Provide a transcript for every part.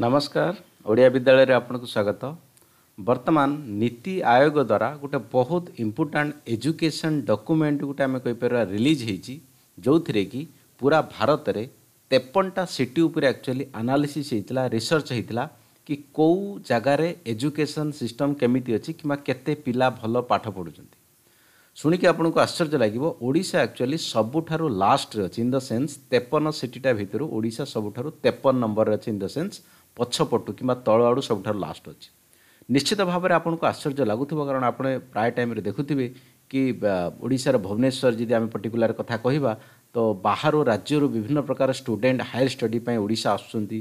ନମସ୍କାର ଓଡ଼ିଆ ବିଦ୍ୟାଳୟରେ ଆପଣଙ୍କୁ ସ୍ୱାଗତ ବର୍ତ୍ତମାନ ନୀତି ଆୟୋଗ ଦ୍ୱାରା ଗୋଟେ ବହୁତ ଇମ୍ପୋର୍ଟାଣ୍ଟ ଏଜୁକେସନ୍ ଡକ୍ୟୁମେଣ୍ଟ ଗୋଟେ ଆମେ କହିପାରିବା ରିଲିଜ୍ ହେଇଛି ଯେଉଁଥିରେ କି ପୁରା ଭାରତରେ ତେପନଟା ସିଟି ଉପରେ ଆକ୍ଚୁଆଲି ଆନାଲିସିସ୍ ହେଇଥିଲା ରିସର୍ଚ୍ଚ ହେଇଥିଲା କି କେଉଁ ଜାଗାରେ ଏଜୁକେସନ୍ ସିଷ୍ଟମ୍ କେମିତି ଅଛି କିମ୍ବା କେତେ ପିଲା ଭଲ ପାଠ ପଢ଼ୁଛନ୍ତି ଶୁଣିକି ଆପଣଙ୍କୁ ଆଶ୍ଚର୍ଯ୍ୟ ଲାଗିବ ଓଡ଼ିଶା ଆକ୍ଚୁଆଲି ସବୁଠାରୁ ଲାଷ୍ଟରେ ଅଛି ଇନ୍ ଦ ସେନ୍ସ ତେପନ ସିଟିଟା ଭିତରୁ ଓଡ଼ିଶା ସବୁଠାରୁ ତେପନ ନମ୍ବରରେ ଅଛି ଇନ୍ ଦ ସେନ୍ସ ପଛପଟୁ କିମ୍ବା ତଳ ଆଡ଼ୁ ସବୁଠାରୁ ଲାଷ୍ଟ ଅଛି ନିଶ୍ଚିତ ଭାବରେ ଆପଣଙ୍କୁ ଆଶ୍ଚର୍ଯ୍ୟ ଲାଗୁଥିବ କାରଣ ଆପଣ ପ୍ରାୟ ଟାଇମ୍ରେ ଦେଖୁଥିବେ କି ଓଡ଼ିଶାର ଭୁବନେଶ୍ୱର ଯଦି ଆମେ ପର୍ଟିକୁଲାର କଥା କହିବା ତ ବାହାରୁ ରାଜ୍ୟରୁ ବିଭିନ୍ନ ପ୍ରକାର ଷ୍ଟୁଡେଣ୍ଟ ହାୟର ଷ୍ଟଡି ପାଇଁ ଓଡ଼ିଶା ଆସୁଛନ୍ତି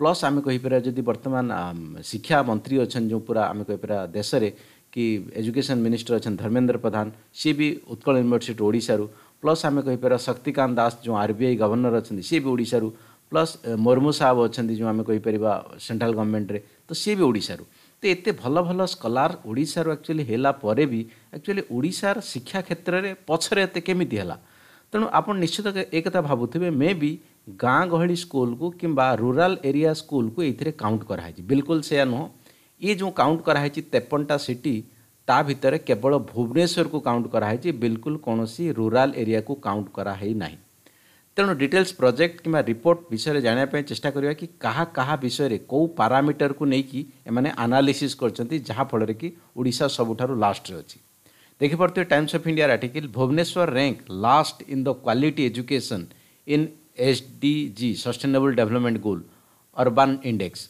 ପ୍ଲସ୍ ଆମେ କହିପାରିବା ଯଦି ବର୍ତ୍ତମାନ ଶିକ୍ଷା ମନ୍ତ୍ରୀ ଅଛନ୍ତି ଯେଉଁ ପୁରା ଆମେ କହିପାରିବା ଦେଶରେ କି ଏଜୁକେସନ୍ ମିନିଷ୍ଟର ଅଛନ୍ତି ଧର୍ମେନ୍ଦ୍ର ପ୍ରଧାନ ସିଏ ବି ଉତ୍କଳ ୟୁନିଭର୍ସିଟି ଓଡ଼ିଶାରୁ ପ୍ଲସ୍ ଆମେ କହିପାରିବା ଶକ୍ତିକାନ୍ତ ଦାସ ଯେଉଁ ଆର୍ ବି ଆଇ ଗଭର୍ଣ୍ଣର ଅଛନ୍ତି ସିଏ ବି ଓଡ଼ିଶାରୁ प्लस मुर्मू साहब अच्छा जो आम कहीपर सेट्राल गवर्नमेंट रे तो सी भी ओडार तो ये भल भल स्कलार ओडार एक्चुअली है भी एक्चुअली ओडार शिक्षा क्षेत्र में पचर एत केमी तेणु आप निश्चित एक भावुवे मे बी गाँग गहली स्कूल को कि रूराल एरिया स्कूल को ये काउंट कराई बिलकुल से नुह ये जो काउंट कराई तेपनटा सिटी ता भितर केवल भुवनेश्वर को काउंट कराई बिलकुल कौन सी रूराल एरिया को काउंट कराई ना तेणु डिटेल्स प्रोजेक्ट कि रिपोर्ट विषय जानापी चेष्टा करवा कि क्या क्या विषय में कौ पारामिटर को लेकिन एम एनालीसीस् कराफल ओडा सबुठ लास्ट अच्छी देखिपे Times of India article Bhubaneswar rank last in the quality education in S D G sustainable development goal urban index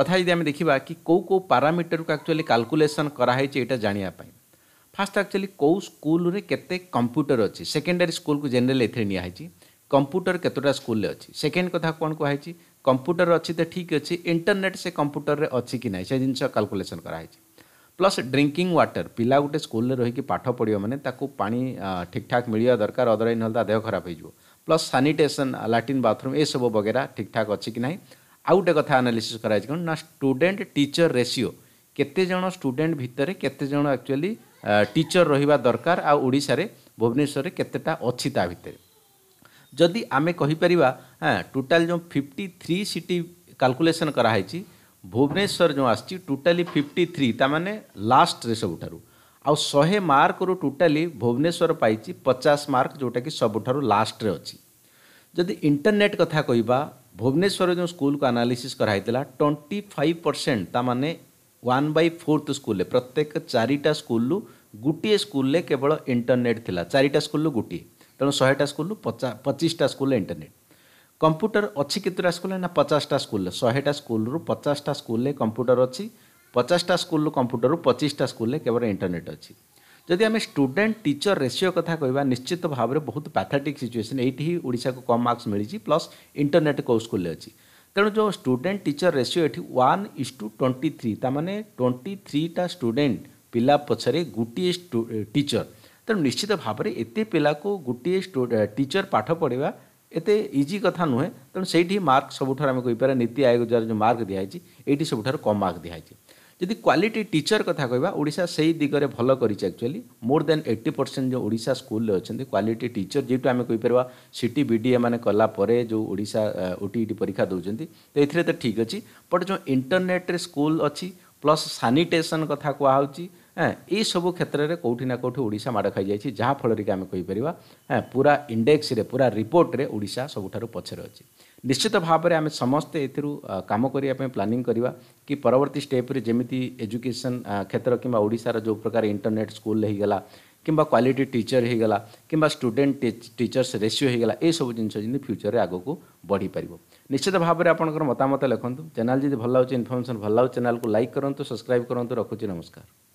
कथा जी आम देखा कि कौ कौ पारामिटर को आकचुअली काल्कुलेसन कराई ये जानापी फास्ट आकचुअली कौ स्कूल के कंप्यूटर अच्छे सेकेंडरी स्कूल को जेनेल एथे निहाई কম্পুটর কেতোটা স্কুলে অছি সেকেন্ড কথা কোণ কুহাইছি কম্পুটর অছি তো ঠিক অছি ইন্টরনেট সে কম্পুটরের অছি কি না সে জিনিস ক্যালকুলেসন করা হয়েছে প্লস ড্রিঙ্কিং ওয়াটার পিলা গোটে স্কুলে রহিকি পাঠ পড়িব মানে তাকে পা ঠিকঠাক মিলিয়া দরকার অদরাই নহলে তা দেহ খারাপ হয়ে যাব প্লস সানিটেসন ল্যাট্রিন বাথরুম এসব বগেরা ঠিকঠাক অছি কি না আউ গোটে কথা আনালিসিস করা হয়েছে কারণ না স্টুডেন্ট টিচর রেসিও কেতে জন স্টুডেন্ট ভিতরে কেতে জন আকচুয়ালি টিচর রহবা দরকার আউ ওড়শার ভুবনেশ্বরের কেতেটা অছি তা ভিতরে ଯଦି ଆମେ କହିପାରିବା ହଁ ଟୋଟାଲ୍ ଯେଉଁ ଫିଫ୍ଟି ଥ୍ରୀ ସିଟି କାଲକୁଲେସନ୍ କରାହେଇଛି ଭୁବନେଶ୍ୱର ଯେଉଁ ଆସିଛି ଟୋଟାଲି ଫିଫ୍ଟି ଥ୍ରୀ ତାମାନେ ଲାଷ୍ଟରେ ସବୁଠାରୁ ଆଉ ଶହେ ମାର୍କରୁ ଟୋଟାଲି ଭୁବନେଶ୍ୱର ପାଇଛି ପଚାଶ ମାର୍କ ଯେଉଁଟାକି ସବୁଠାରୁ ଲାଷ୍ଟରେ ଅଛି ଯଦି ଇଣ୍ଟରନେଟ୍ କଥା କହିବା ଭୁବନେଶ୍ୱର ଯେଉଁ ସ୍କୁଲକୁ ଆନାଲିସିସ୍ କରାହେଇଥିଲା ଟ୍ୱେଣ୍ଟି ଫାଇଭ୍ ପରସେଣ୍ଟ ତାମାନେ ୱାନ୍ ବାଇ ଫୋର୍ଥ ସ୍କୁଲରେ ପ୍ରତ୍ୟେକ ଚାରିଟା ସ୍କୁଲରୁ ଗୋଟିଏ ସ୍କୁଲରେ କେବଳ ଇଣ୍ଟରନେଟ୍ ଥିଲା ଚାରିଟା ସ୍କୁଲରୁ ଗୋଟିଏ ତେଣୁ ଶହେଟା ସ୍କୁଲରୁ ପଚା ପଚିଶଟା ସ୍କୁଲରେ ଇଣ୍ଟରନେଟ୍ କମ୍ପ୍ୟୁଟର ଅଛି କେତେଟା ସ୍କୁଲରେ ନା ପଚାଶଟା ସ୍କୁଲରେ ଶହେଟା ସ୍କୁଲରୁ ପଚାଶଟା ସ୍କୁଲରେ କମ୍ପ୍ୟୁଟର ଅଛି ପଚାଶଟା ସ୍କୁଲରୁ କମ୍ପ୍ୟୁଟରରୁ ପଚିଶଟା ସ୍କୁଲରେ କେବଳ ଇଣ୍ଟରନେଟ୍ ଅଛି ଯଦି ଆମେ ଷ୍ଟୁଡେଣ୍ଟ ଟିଚର ରେସିଓ କଥା କହିବା ନିଶ୍ଚିତ ଭାବରେ ବହୁତ ପାଥାଟିକ୍ ସିଚୁଏସନ୍ ଏଇଠି ହିଁ ଓଡ଼ିଶାକୁ କମ୍ ମାର୍କସ୍ ମିଳିଛି ପ୍ଲସ୍ ଇଣ୍ଟରନେଟ୍ କେଉଁ ସ୍କୁଲରେ ଅଛି ତେଣୁ ଯେଉଁ ଷ୍ଟୁଡେଣ୍ଟ ଟିଚର ରେସିଓ ଏଠି one is to twenty three ତା'ମାନେ ଟ୍ୱେଣ୍ଟି ଥ୍ରୀଟା ଷ୍ଟୁଡେଣ୍ଟ ପିଲା ପଛରେ ଗୋଟିଏ ଟିଚର ତେଣୁ ନିଶ୍ଚିତ ଭାବରେ ଏତେ ପିଲାକୁ ଗୋଟିଏ ଟିଚର ପାଠ ପଢ଼େଇବା ଏତେ ଇଜି କଥା ନୁହେଁ ତେଣୁ ସେଇଠି ମାର୍କ ସବୁଠାରୁ ଆମେ କହିପାରିବା ନୀତି ଆୟୋଗ ଦ୍ୱାରା ଯେଉଁ ମାର୍କ ଦିଆହେଇଛି ଏଇଠି ସବୁଠାରୁ କମ୍ ମାର୍କ ଦିଆହେଇଛି ଯଦି କ୍ୱାଲିଟି ଟିଚର କଥା କହିବା ଓଡ଼ିଶା ସେଇ ଦିଗରେ ଭଲ କରିଛି ଆକ୍ଚୁଆଲି ମୋର୍ ଦେନ୍ ଏଇଟି ପରସେଣ୍ଟ ଯେଉଁ ଓଡ଼ିଶା ସ୍କୁଲରେ ଅଛନ୍ତି କ୍ୱାଲିଟି ଟିଚର ଯେଉଁଠୁ ଆମେ କହିପାରିବା ସି ଟି ବି ଡି ଏମାନେ କଲା ପରେ ଯେଉଁ ଓଡ଼ିଶା ଓ ଟି ଇ ଟି ପରୀକ୍ଷା ଦେଉଛନ୍ତି ତ ଏଥିରେ ତ ଠିକ୍ ଅଛି ବଟ୍ ଯେଉଁ ଇଣ୍ଟରନେଟ୍ରେ ସ୍କୁଲ ଅଛି ପ୍ଲସ୍ ସାନିଟେସନ୍ କଥା କୁହାହେଉଛି ଏଇସବୁ କ୍ଷେତ୍ରରେ କେଉଁଠି ନା କେଉଁଠି ଓଡ଼ିଶା ମାଡ଼ ଖାଇଯାଇଛି ଯାହାଫଳରେ କି ଆମେ କହିପାରିବା ପୁରା ଇଣ୍ଡେକ୍ସରେ ପୁରା ରିପୋର୍ଟରେ ଓଡ଼ିଶା ସବୁଠାରୁ ପଛରେ ଅଛି ନିଶ୍ଚିତ ଭାବରେ ଆମେ ସମସ୍ତେ ଏଥିରୁ କାମ କରିବା ପାଇଁ ପ୍ଲାନିଂ କରିବା କି ପରବର୍ତ୍ତୀ ଷ୍ଟେପ୍ରେ ଯେମିତି ଏଜୁକେସନ୍ କ୍ଷେତ୍ର କିମ୍ବା ଓଡ଼ିଶାର ଯେଉଁ ପ୍ରକାର ଇଣ୍ଟରନେଟ୍ ସ୍କୁଲ ହୋଇଗଲା କିମ୍ବା କ୍ୱାଲିଟି ଟିଚର ହୋଇଗଲା କିମ୍ବା ଷ୍ଟୁଡେଣ୍ଟ ଟିଚର୍ସ ରେସିଓ ହୋଇଗଲା ଏସବୁ ଜିନିଷ ଯେମିତି ଫ୍ୟୁଚରରେ ଆଗକୁ ବଢ଼ିପାରିବ ନିଶ୍ଚିତ ଭାବରେ ଆପଣଙ୍କର ମତାମତ ଲେଖନ୍ତୁ ଚ୍ୟାନେଲ୍ ଯଦି ଭଲ ଲାଗୁଛି ଇନଫର୍ମେସନ୍ ଭଲ ଲାଗୁଛି ଚ୍ୟାନେଲ୍କୁ ଲାଇକ୍ କରନ୍ତୁ ସବସ୍କ୍ରାଇବ୍ କରନ୍ତୁ ରଖୁଛି ନମସ୍କାର